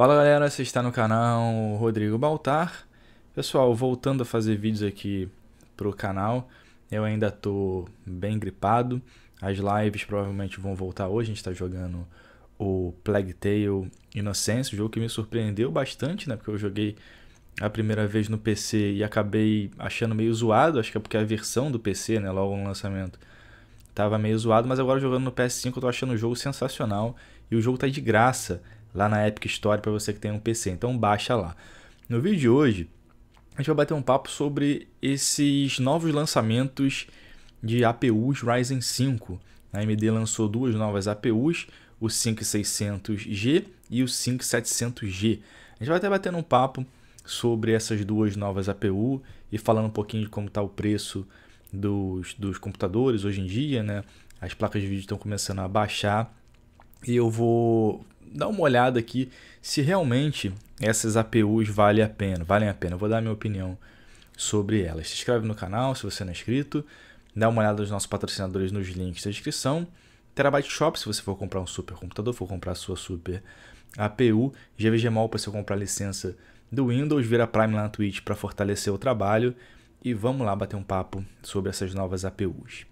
Fala galera, você está no canal Rodrigo Baltar. Pessoal, voltando a fazer vídeos aqui pro canal, eu ainda tô bem gripado. As lives provavelmente vão voltar hoje, a gente está jogando o Plague Tale Innocence, um jogo que me surpreendeu bastante, né? Porque eu joguei a primeira vez no PC e acabei achando meio zoado, acho que é porque a versão do PC, né, logo no lançamento, tava meio zoado, mas agora jogando no PS5 eu tô achando o jogo sensacional e o jogo tá de graça lá na Epic Store para você que tem um PC. Então baixa lá. No vídeo de hoje, a gente vai bater um papo sobre esses novos lançamentos de APUs Ryzen 5. A AMD lançou duas novas APUs, o 5600G e o 5700G. A gente vai até batendo um papo sobre essas duas novas APU e falando um pouquinho de como está o preço dos, dos computadores hoje em dia, né? As placas de vídeo estão começando a baixar e eu vou Dá uma olhada aqui se realmente essas APUs valem a pena. Valem a pena. Eu vou dar minha opinião sobre elas. Se inscreve no canal se você não é inscrito. Dá uma olhada nos nossos patrocinadores nos links da descrição. Terabyte Shop, se você for comprar um super computador, for comprar a sua super APU. GVGMOL para você comprar a licença do Windows. Vira Prime lá na Twitch para fortalecer o trabalho. E vamos lá bater um papo sobre essas novas APUs.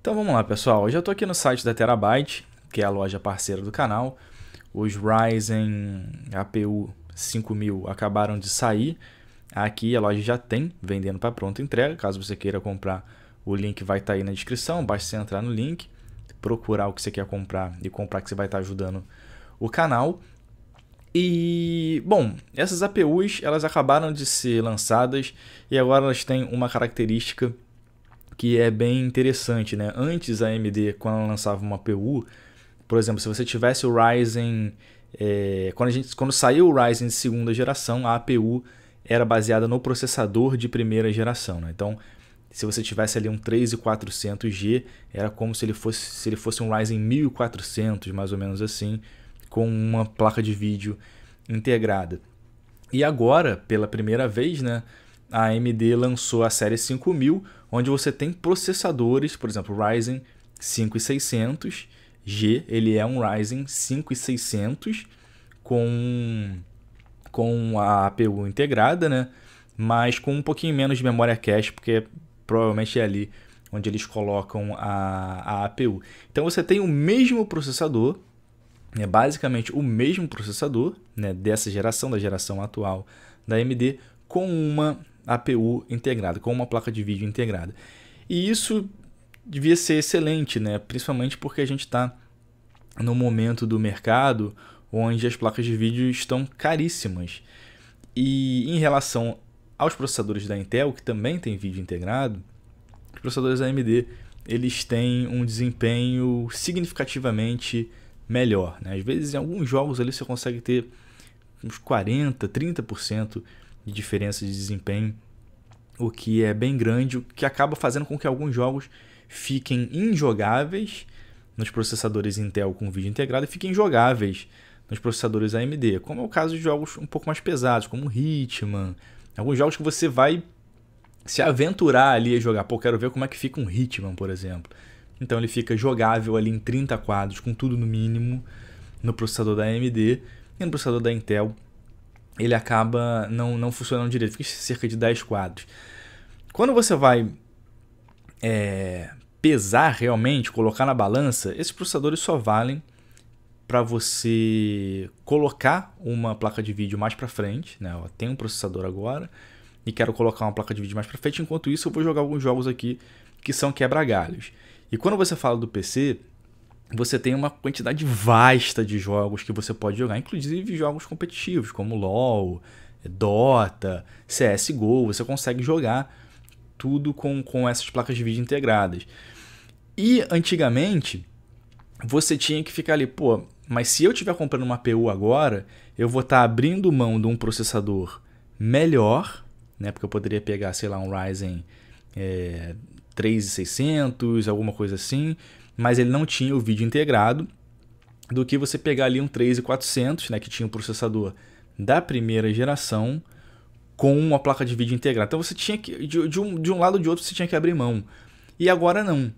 Então vamos lá, pessoal. Hoje eu estou aqui no site da Terabyte, que é a loja parceira do canal. Os Ryzen APU 5000 acabaram de sair. Aqui a loja já tem, vendendo para pronta entrega. Caso você queira comprar, o link vai estar tá aí na descrição. Basta você entrar no link, procurar o que você quer comprar e comprar que você vai estar tá ajudando o canal. E, bom, essas APUs elas acabaram de ser lançadas e agora elas têm uma característica que é bem interessante, né? Antes a AMD, quando ela lançava uma PU, por exemplo, se você tivesse o Ryzen, é, quando, a gente, quando saiu o Ryzen de segunda geração, a APU era baseada no processador de primeira geração, né? Então, se você tivesse ali um 3400G, era como se ele fosse, se ele fosse um Ryzen 1400, mais ou menos assim, com uma placa de vídeo integrada. E agora, pela primeira vez, né, a AMD lançou a série 5000, onde você tem processadores, por exemplo, Ryzen 5600 G, ele é um Ryzen 5600 com com a APU integrada, né? Mas com um pouquinho menos de memória cache, porque provavelmente é ali onde eles colocam a, a APU. Então você tem o mesmo processador, é basicamente o mesmo processador né, dessa geração, da geração atual da AMD, com uma APU integrada, com uma placa de vídeo integrada. E isso devia ser excelente, né? principalmente porque a gente está no momento do mercado onde as placas de vídeo estão caríssimas. E em relação aos processadores da Intel, que também tem vídeo integrado, os processadores AMD eles têm um desempenho significativamente melhor. Né? Às vezes, em alguns jogos ali, você consegue ter uns 40%, 30% de diferença de desempenho, o que é bem grande, o que acaba fazendo com que alguns jogos fiquem injogáveis nos processadores Intel com vídeo integrado e fiquem jogáveis nos processadores AMD, como é o caso de jogos um pouco mais pesados, como Hitman, alguns jogos que você vai se aventurar ali a jogar. Pô, quero ver como é que fica um Hitman, por exemplo. Então ele fica jogável ali em 30 quadros, com tudo no mínimo, no processador da AMD e no processador da Intel ele acaba não, não funcionando direito, fica cerca de 10 quadros. Quando você vai é, pesar realmente, colocar na balança, esses processadores só valem para você colocar uma placa de vídeo mais para frente, né? Eu tenho um processador agora e quero colocar uma placa de vídeo mais para frente. Enquanto isso, eu vou jogar alguns jogos aqui que são quebra-galhos. E quando você fala do PC, você tem uma quantidade vasta de jogos que você pode jogar, inclusive jogos competitivos como LoL, eh, Dota, CSGO, você consegue jogar tudo com, com essas placas de vídeo integradas. E antigamente você tinha que ficar ali, pô, mas se eu estiver comprando uma PU agora, eu vou estar tá abrindo mão de um processador melhor, né? Porque eu poderia pegar, sei lá, um Ryzen é, eh, 3600, alguma coisa assim, mas ele não tinha o vídeo integrado, do que você pegar ali um 3400, né, que tinha um processador da primeira geração com uma placa de vídeo integrada. Então você tinha que de, de, um, de um lado ou de outro você tinha que abrir mão. E agora não.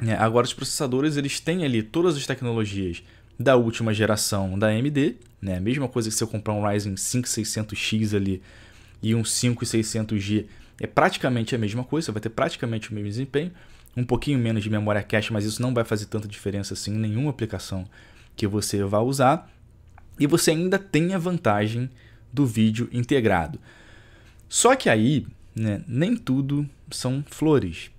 É, agora os processadores eles têm ali todas as tecnologias da última geração da AMD, né? Mesma coisa que se eu comprar um Ryzen 5600X ali e um 5600G, é praticamente a mesma coisa, você vai ter praticamente o mesmo desempenho um pouquinho menos de memória cache, mas isso não vai fazer tanta diferença assim em nenhuma aplicação que você vá usar. E você ainda tem a vantagem do vídeo integrado. Só que aí, né, nem tudo são flores.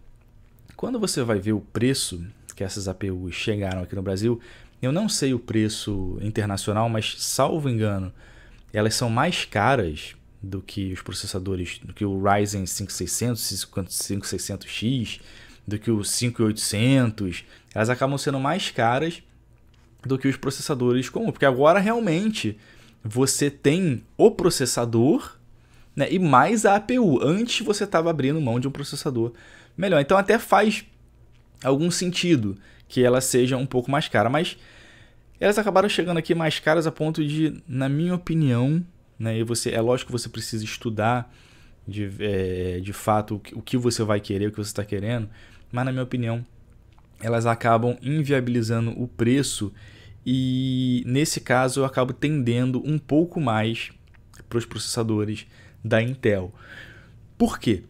Quando você vai ver o preço que essas APUs chegaram aqui no Brasil, eu não sei o preço internacional, mas salvo engano, elas são mais caras do que os processadores, do que o Ryzen 5600, 5600X, do que o 5800, elas acabam sendo mais caras do que os processadores comuns, porque agora realmente você tem o processador né, e mais a APU. Antes você estava abrindo mão de um processador melhor. Então até faz algum sentido que ela seja um pouco mais cara, mas elas acabaram chegando aqui mais caras a ponto de, na minha opinião, né, e você, é lógico que você precisa estudar de, é, de fato o que, o que você vai querer, o que você está querendo, mas na minha opinião elas acabam inviabilizando o preço e nesse caso eu acabo tendendo um pouco mais para os processadores da Intel. Por quê?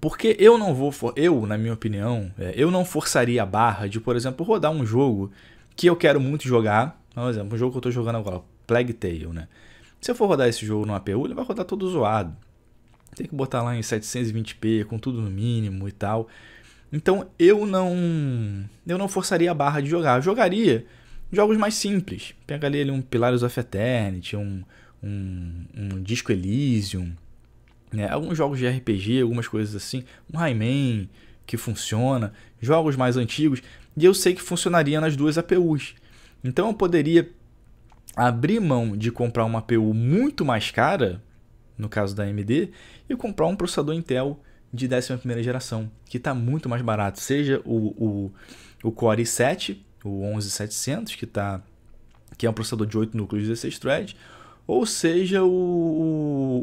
Porque eu não vou, for... eu, na minha opinião, é, eu não forçaria a barra de, por exemplo, rodar um jogo que eu quero muito jogar. Por exemplo, um jogo que eu estou jogando agora, Plague Tale, né? Se eu for rodar esse jogo no APU, ele vai rodar todo zoado. Tem que botar lá em 720p, com tudo no mínimo e tal. Então eu não eu não forçaria a barra de jogar. Eu jogaria jogos mais simples. Pegaria ali um Pilares of Eternity, um, um, um Disco Elysium, né? alguns jogos de RPG, algumas coisas assim. Um Rayman que funciona, jogos mais antigos. E eu sei que funcionaria nas duas APUs. Então eu poderia abrir mão de comprar uma APU muito mais cara, no caso da AMD, e comprar um processador Intel de 11 geração, que está muito mais barato. Seja o, o, o Core i7, o 11700, que, tá, que é um processador de 8 núcleos e 16 threads, ou seja o,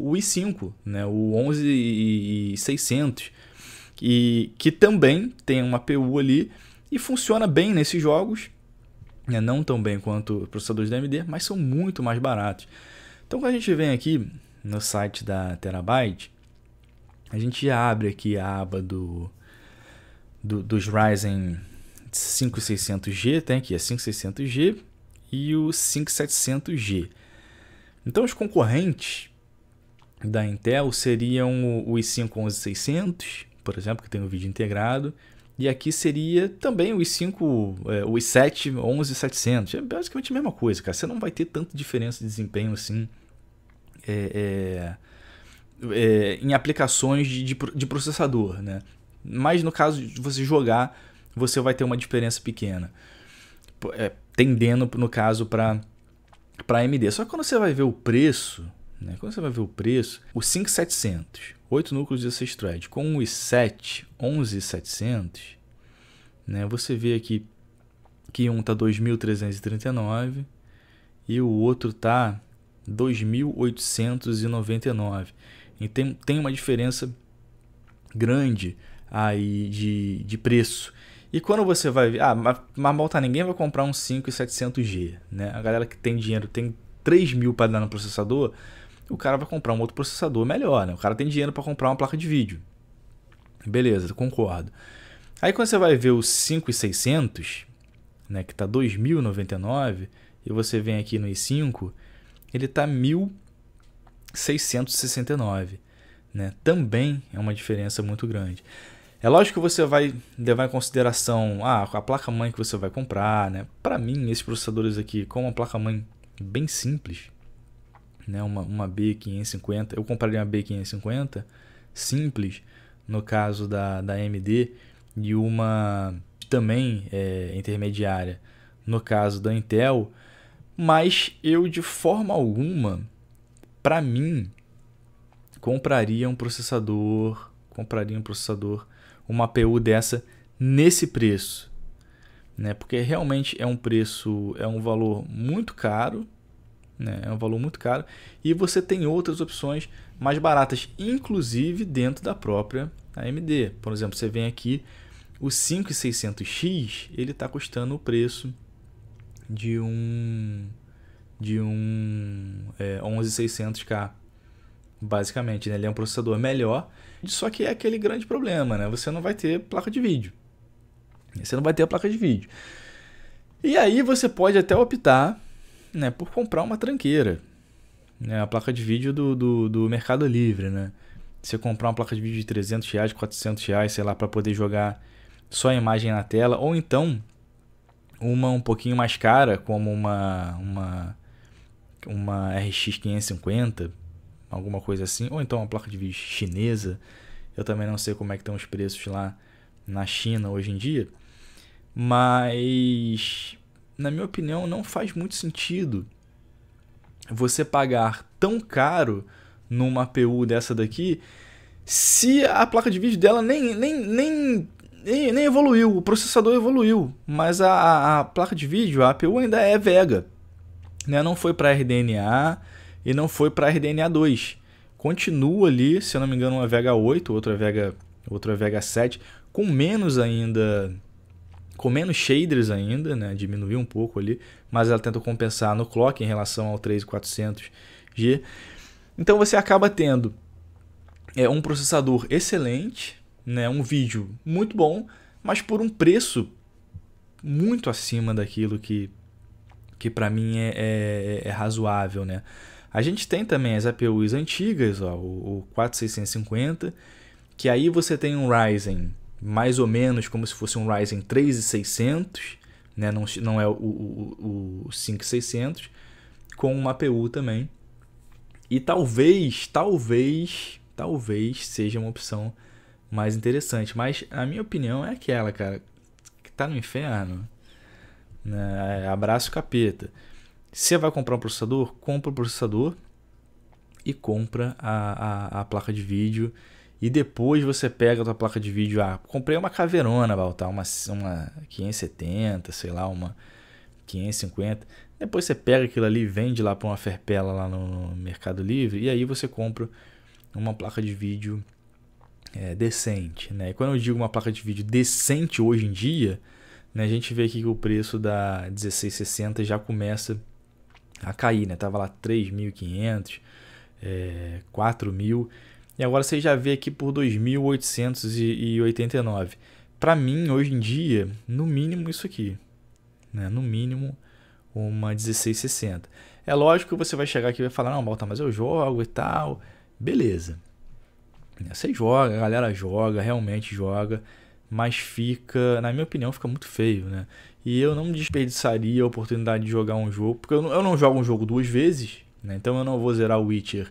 o, o i5, né, o 11600, e, que também tem uma PU ali e funciona bem nesses jogos, né, não tão bem quanto processadores da AMD, mas são muito mais baratos. Então quando a gente vem aqui no site da Terabyte, a gente abre aqui a aba do, do dos Ryzen 5600G, tem aqui a é 5600G e o 5700G. Então os concorrentes da Intel seriam o i5 11600, por exemplo, que tem o um vídeo integrado, e aqui seria também o i5, é, o i7 11700. É basicamente a mesma coisa, cara. Você não vai ter tanta diferença de desempenho assim. É, é é, em aplicações de, de, de processador, né? Mas no caso de você jogar, você vai ter uma diferença pequena. É, tendendo, no caso, para para AMD. Só que quando você vai ver o preço, né? quando você vai ver o preço, o 5700, 8 núcleos e 16 threads, com o i7 11700, né? você vê aqui que um tá 2339 e o outro tá 2899 tem tem uma diferença grande aí de, de preço. E quando você vai ver, ah, mas, mal tá ninguém vai comprar um 5700G, né? A galera que tem dinheiro tem 3 mil para dar no processador, o cara vai comprar um outro processador melhor, né? O cara tem dinheiro para comprar uma placa de vídeo. Beleza, concordo. Aí quando você vai ver o 5600, né, que tá 2099, e você vem aqui no i5, ele tá 1000 669. Né? Também é uma diferença muito grande. É lógico que você vai levar em consideração ah, a placa-mãe que você vai comprar. Né? Para mim, esses processadores aqui, com uma placa-mãe bem simples, né? uma, uma B550, eu compraria uma B550 simples, no caso da, da AMD, e uma também é, intermediária, no caso da Intel, mas eu de forma alguma para mim, compraria um processador, compraria um processador, uma APU dessa nesse preço, né? Porque realmente é um preço, é um valor muito caro, né? É um valor muito caro e você tem outras opções mais baratas, inclusive dentro da própria AMD. Por exemplo, você vem aqui o 5600X, ele está custando o preço de um de um é, 11600K, basicamente. Né? Ele é um processador melhor, só que é aquele grande problema, né? Você não vai ter placa de vídeo. Você não vai ter a placa de vídeo. E aí você pode até optar né, por comprar uma tranqueira. Né, a placa de vídeo do, do, do Mercado Livre, né? Você comprar uma placa de vídeo de 300 reais, 400 reais, sei lá, para poder jogar só a imagem na tela. Ou então, uma um pouquinho mais cara, como uma, uma uma RX 550, alguma coisa assim, ou então uma placa de vídeo chinesa. Eu também não sei como é que estão os preços lá na China hoje em dia, mas na minha opinião não faz muito sentido você pagar tão caro numa PU dessa daqui se a placa de vídeo dela nem, nem, nem, nem, nem evoluiu, o processador evoluiu, mas a, a, a placa de vídeo, a APU ainda é Vega né? Não foi para RDNA e não foi para RDNA2. Continua ali, se eu não me engano, uma Vega 8, outra Vega, outra Vega 7, com menos ainda com menos shaders ainda, né? Diminuiu um pouco ali, mas ela tenta compensar no clock em relação ao 3400G. Então você acaba tendo é, um processador excelente, né? Um vídeo muito bom, mas por um preço muito acima daquilo que que para mim é, é, é, razoável, né? A gente tem também as APUs antigas, ó, o, o 4650, que aí você tem um Ryzen mais ou menos como se fosse um Ryzen 3600, né? não, não é o, o, o 5600, com uma APU também. E talvez, talvez, talvez seja uma opção mais interessante. Mas a minha opinião é aquela, cara, que tá no inferno né? Abraço capeta. Você vai comprar um processador? Compra o um processador e compra a, a, a, placa de vídeo. E depois você pega a tua placa de vídeo. Ah, comprei uma caverona, Baltar, tá? uma, uma 570, sei lá, uma 550. Depois você pega aquilo ali, vende lá para uma Ferpela lá no Mercado Livre. E aí você compra uma placa de vídeo é, decente. Né? E quando eu digo uma placa de vídeo decente hoje em dia, né? A gente vê aqui que o preço da 1660 já começa a cair, né? Tava lá 3.500, é, 4.000 e agora você já vê aqui por 2.889. Para mim, hoje em dia, no mínimo isso aqui, né? No mínimo uma 1660. É lógico que você vai chegar aqui e vai falar: "Não, bota mas eu jogo e tal". Beleza. Você joga, a galera joga, realmente joga, mas fica, na minha opinião, fica muito feio, né? E eu não desperdiçaria a oportunidade de jogar um jogo, porque eu não, eu não jogo um jogo duas vezes, né? Então eu não vou zerar o Witcher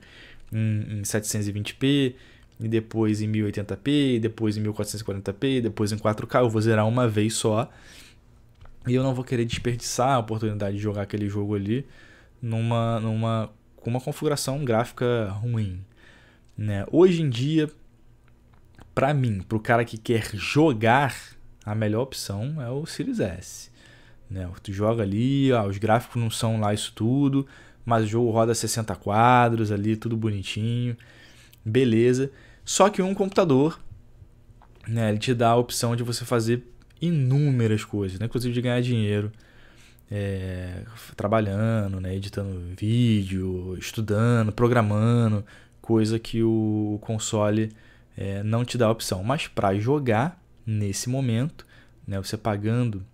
em, em 720p, e depois em 1080p, e depois em 1440p, e depois em 4K, eu vou zerar uma vez só. E eu não vou querer desperdiçar a oportunidade de jogar aquele jogo ali numa, numa com uma configuração gráfica ruim. Né? Hoje em dia, para mim, para o cara que quer jogar, a melhor opção é o Series S. Né? Tu joga ali, ó, os gráficos não são lá isso tudo, mas o jogo roda 60 quadros ali, tudo bonitinho, beleza. Só que um computador, né, ele te dá a opção de você fazer inúmeras coisas, né? inclusive de ganhar dinheiro. É, trabalhando, né, editando vídeo, estudando, programando, coisa que o console é, não te dá a opção. Mas para jogar, nesse momento, né, você pagando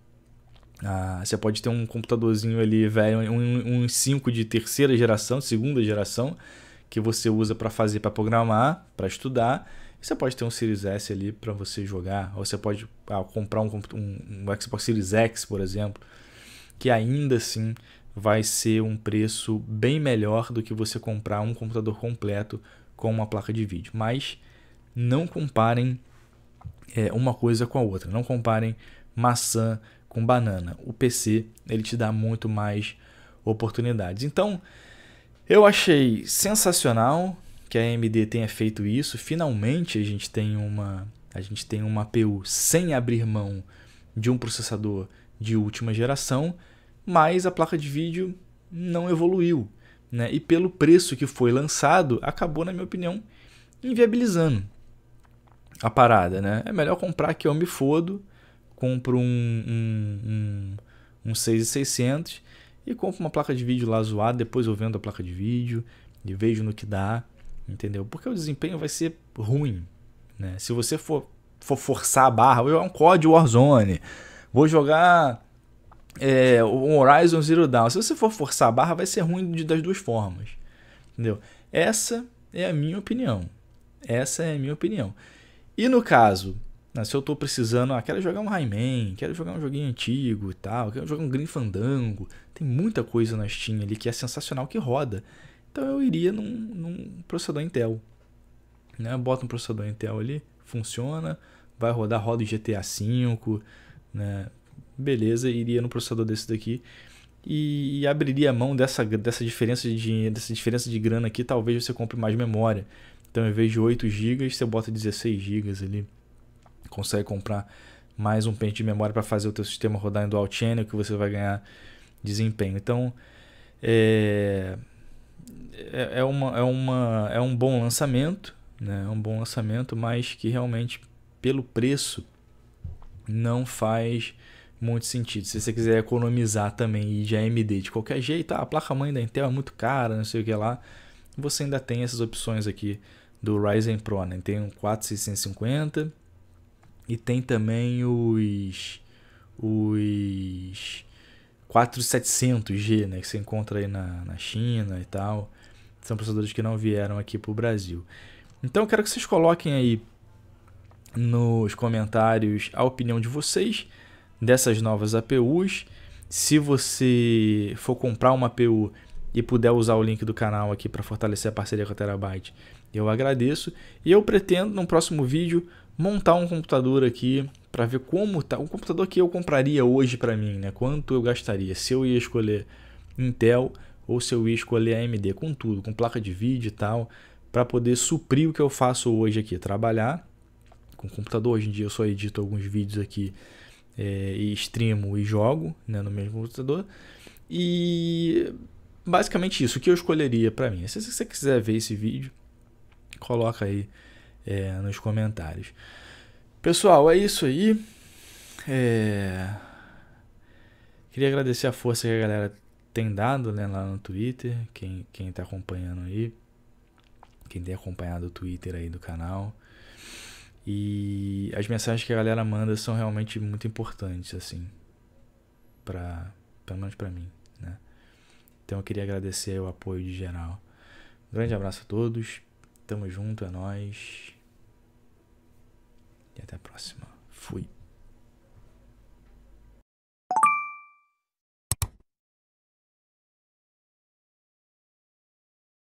ah, você pode ter um computadorzinho ali velho, um, um 5 de terceira geração, segunda geração, que você usa para fazer, para programar, para estudar. você pode ter um Series S ali para você jogar, ou você pode ah, comprar um, um, um, Xbox Series X, por exemplo, que ainda assim vai ser um preço bem melhor do que você comprar um computador completo com uma placa de vídeo. Mas não comparem é, uma coisa com a outra. Não comparem maçã com banana. O PC ele te dá muito mais oportunidades. Então, eu achei sensacional que a AMD tenha feito isso. Finalmente a gente tem uma a gente tem uma APU sem abrir mão de um processador de última geração, mas a placa de vídeo não evoluiu, né? E pelo preço que foi lançado, acabou na minha opinião inviabilizando a parada, né? É melhor comprar que eu me fodo, compro um, um, um, um 6600 e compro uma placa de vídeo lá zoada, depois eu vendo a placa de vídeo e vejo no que dá, entendeu? Porque o desempenho vai ser ruim, né? Se você for, for forçar a barra, vou jogar é um COD Warzone, vou jogar é, um Horizon Zero Dawn, se você for forçar a barra vai ser ruim das duas formas, entendeu? Essa é a minha opinião, essa é a minha opinião. E no caso, né, se eu tô precisando, ah, quero jogar um Rayman, quero jogar um joguinho antigo e tal, quero jogar um Green Fandango, tem muita coisa na Steam ali que é sensacional que roda. Então eu iria num, num processador Intel. Né? Bota um processador Intel ali, funciona, vai rodar, roda o GTA V, né? Beleza, iria no processador desse daqui e, abriria a mão dessa, dessa diferença de dinheiro, dessa diferença de grana aqui, talvez você compre mais memória. Então, em vez de 8 GB, você bota 16 GB ali. Consegue comprar mais um pente de memória para fazer o teu sistema rodar em dual channel, que você vai ganhar desempenho. Então, é, é, é, uma, é, uma, é um bom lançamento, né? é um bom lançamento, mas que realmente, pelo preço, não faz muito sentido. Se você quiser economizar também e de AMD de qualquer jeito, ah, a placa-mãe da Intel é muito cara, não sei o que lá, você ainda tem essas opções aqui do Ryzen Pro, né? Tem um 4650 e tem também os os 4700G, né, que você encontra aí na, na China e tal. São processadores que não vieram aqui para o Brasil. Então eu quero que vocês coloquem aí nos comentários a opinião de vocês dessas novas APUs. Se você for comprar uma APU e puder usar o link do canal aqui para fortalecer a parceria com a Terabyte, eu agradeço e eu pretendo no próximo vídeo montar um computador aqui para ver como tá um computador que eu compraria hoje para mim, né? Quanto eu gastaria? Se eu ia escolher Intel ou se eu ia escolher AMD com tudo, com placa de vídeo e tal, para poder suprir o que eu faço hoje aqui, trabalhar com computador. Hoje em dia eu só edito alguns vídeos aqui é, e extremo e jogo né, no mesmo computador. E basicamente isso o que eu escolheria para mim. Se você quiser ver esse vídeo, coloca aí é, nos comentários. Pessoal, é isso aí. É... Queria agradecer a força que a galera tem dado né, lá no Twitter, quem, quem tá acompanhando aí, quem tem acompanhado o Twitter aí do canal. E as mensagens que a galera manda são realmente muito importantes, assim, pra, pelo menos para mim, né? Então eu queria agradecer o apoio de geral. grande abraço a todos. Tamo junto, é nóis. E até a próxima. Fui.